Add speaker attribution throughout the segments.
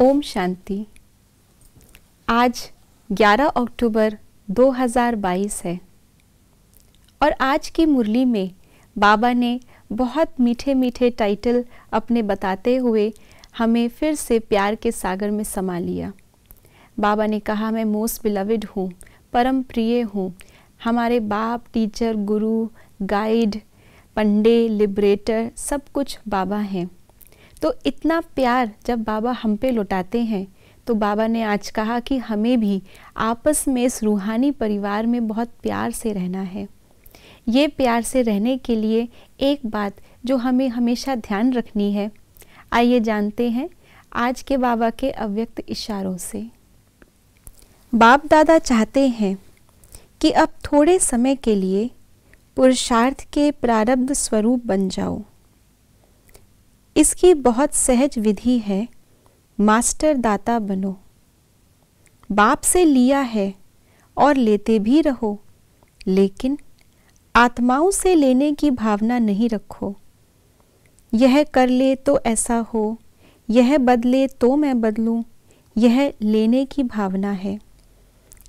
Speaker 1: ओम शांति आज 11 अक्टूबर 2022 है और आज की मुरली में बाबा ने बहुत मीठे मीठे टाइटल अपने बताते हुए हमें फिर से प्यार के सागर में समा लिया बाबा ने कहा मैं मोस्ट बिलविड हूँ परम प्रिय हूँ हमारे बाप टीचर गुरु गाइड पंडे लिबरेटर सब कुछ बाबा हैं तो इतना प्यार जब बाबा हम पे लौटाते हैं तो बाबा ने आज कहा कि हमें भी आपस में इस रूहानी परिवार में बहुत प्यार से रहना है ये प्यार से रहने के लिए एक बात जो हमें हमेशा ध्यान रखनी है आइए जानते हैं आज के बाबा के अव्यक्त इशारों से बाप दादा चाहते हैं कि अब थोड़े समय के लिए पुरुषार्थ के प्रारब्ध स्वरूप बन जाओ इसकी बहुत सहज विधि है मास्टर दाता बनो बाप से लिया है और लेते भी रहो लेकिन आत्माओं से लेने की भावना नहीं रखो यह कर ले तो ऐसा हो यह बदले तो मैं बदलूं यह लेने की भावना है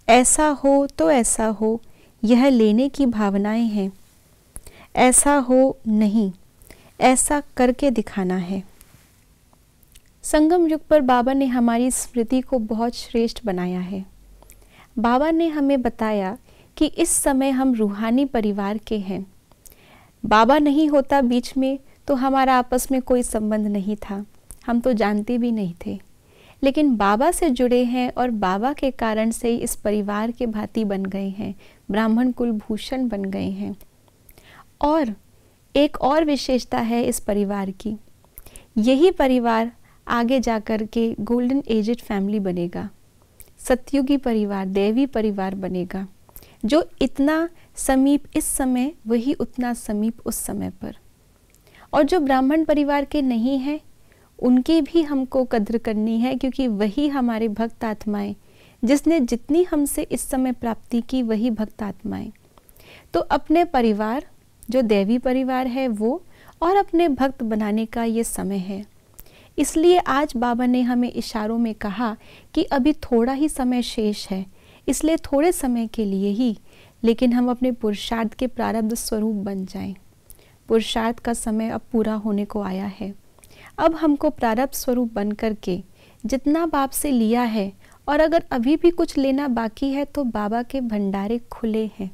Speaker 1: ऐसा हो तो ऐसा हो यह लेने की भावनाएं हैं ऐसा हो नहीं ऐसा करके दिखाना है संगम युग पर बाबा ने हमारी स्मृति को बहुत श्रेष्ठ बनाया है बाबा ने हमें बताया कि इस समय हम रूहानी परिवार के हैं बाबा नहीं होता बीच में तो हमारा आपस में कोई संबंध नहीं था हम तो जानते भी नहीं थे लेकिन बाबा से जुड़े हैं और बाबा के कारण से ही इस परिवार के भांति बन गए हैं ब्राह्मण कुलभूषण बन गए हैं और एक और विशेषता है इस परिवार की यही परिवार आगे जाकर के गोल्डन एजेड फैमिली बनेगा सतयुगी परिवार देवी परिवार बनेगा जो इतना समीप इस समय वही उतना समीप उस समय पर और जो ब्राह्मण परिवार के नहीं हैं उनकी भी हमको कद्र करनी है क्योंकि वही हमारे भक्त आत्माएं जिसने जितनी हमसे इस समय प्राप्ति की वही भक्त आत्माएं तो अपने परिवार जो देवी परिवार है वो और अपने भक्त बनाने का ये समय है इसलिए आज बाबा ने हमें इशारों में कहा कि अभी थोड़ा ही समय शेष है इसलिए थोड़े समय के लिए ही लेकिन हम अपने पुरुषार्थ के प्रारब्ध स्वरूप बन जाएं। पुरुषार्थ का समय अब पूरा होने को आया है अब हमको प्रारब्ध स्वरूप बन कर के जितना बाप से लिया है और अगर अभी भी कुछ लेना बाकी है तो बाबा के भंडारे खुले हैं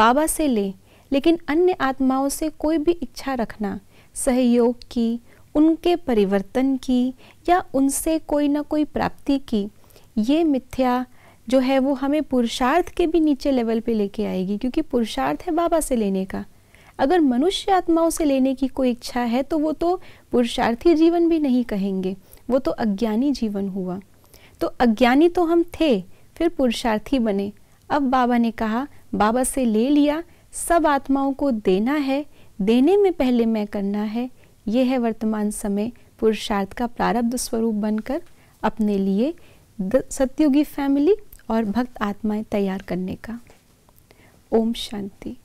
Speaker 1: बाबा से ले लेकिन अन्य आत्माओं से कोई भी इच्छा रखना सहयोग की उनके परिवर्तन की या उनसे कोई ना कोई प्राप्ति की ये मिथ्या जो है वो हमें पुरुषार्थ के भी नीचे लेवल पे लेके आएगी क्योंकि पुरुषार्थ है बाबा से लेने का अगर मनुष्य आत्माओं से लेने की कोई इच्छा है तो वो तो पुरुषार्थी जीवन भी नहीं कहेंगे वो तो अज्ञानी जीवन हुआ तो अज्ञानी तो हम थे फिर पुरुषार्थी बने अब बाबा ने कहा बाबा से ले लिया सब आत्माओं को देना है देने में पहले मैं करना है यह है वर्तमान समय पुरुषार्थ का प्रारब्ध स्वरूप बनकर अपने लिए सत्योगी फैमिली और भक्त आत्माएं तैयार करने का ओम शांति